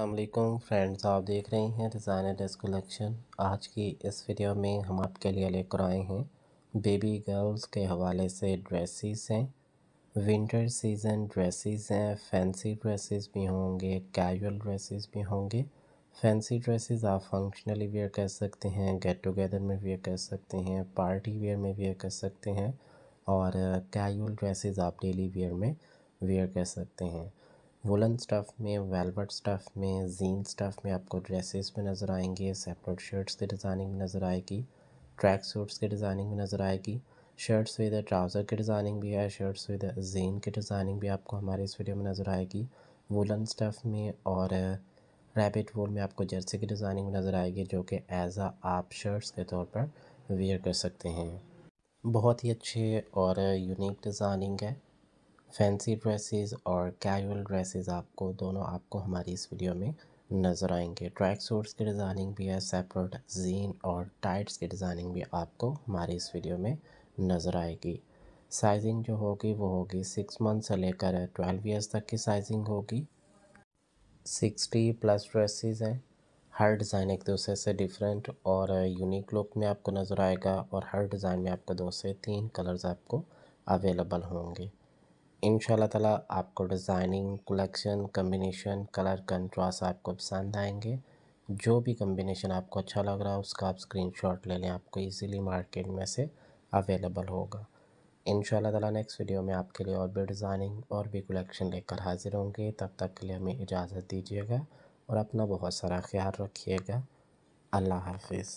अल्लाम फ्रेंड्स आप देख रहे हैं डिज़ाइनर ड्रेस कलेक्शन आज की इस वीडियो में हम आपके लिए लेकर आए हैं बेबी गर्ल्स के हवाले से ड्रेसेस हैं विंटर सीज़न ड्रेसेस हैं फैंसी ड्रेसेस भी होंगे कैजुअल ड्रेसेस भी होंगे फैंसी ड्रेसेस आप फंक्शनली वेयर कर सकते हैं गेट टुगेदर में वेयर कर सकते हैं पार्टी वेयर में वेयर कर सकते हैं और कैजुअल ड्रेसेस आप डेली वेयर में वेयर कर सकते हैं वुलन स्टफ़ में वेलवेट स्टफ़ में जीन स्टफ़ में आपको ड्रेसेस में नज़र आएंगे सेपरेट शर्ट्स की डिज़ाइनिंग में नज़र आएगी ट्रैक सूट्स की डिज़ाइनिंग में नज़र आएगी शर्ट्स विद ट्राउज़र की डिज़ाइनिंग भी है शर्ट्स विद जीन की डिज़ाइनिंग भी आपको हमारे इस वीडियो में नज़र आएगी वुलन स्टफ़ में और रैबिट वूल में आपको जर्सी की डिज़ाइनिंग नज़र आएगी जो कि एज़ आ आप शर्ट्स के तौर पर वेयर कर सकते हैं बहुत ही अच्छे और यूनिक डिज़ाइनिंग है फैंसी ड्रेसेस और कैजुअल ड्रेसेस आपको दोनों आपको हमारी इस वीडियो में नज़र आएंगे ट्रैक सूट्स की डिज़ाइनिंग भी है सेपरेट जीन और टाइट्स की डिज़ाइनिंग भी आपको हमारी इस वीडियो में नज़र आएगी साइजिंग जो होगी वो होगी सिक्स मंथ से लेकर ट्वेल्व ईयर्स तक की साइजिंग होगी सिक्सटी प्लस ड्रेसेस हैं हर डिज़ाइन एक दूसरे से डिफरेंट और यूनिक लुक में आपको नज़र आएगा और हर डिज़ाइन में आपको दो से तीन कलर्स आपको अवेलेबल होंगे इन ताला आपको designing collection combination colour contrast आपको पसंद आएंगे जो भी कम्बिनेशन आपको अच्छा लग रहा है उसका आप स्क्रीनशॉट ले लें आपको इजीली मार्केट में से अवेलेबल होगा इन ताला नेक्स्ट वीडियो में आपके लिए और भी डिज़ाइनिंग और भी कलेक्शन लेकर हाजिर होंगे तब तक के लिए हमें इजाज़त दीजिएगा और अपना बहुत सारा ख्याल रखिएगा अल्लाह हाफिज़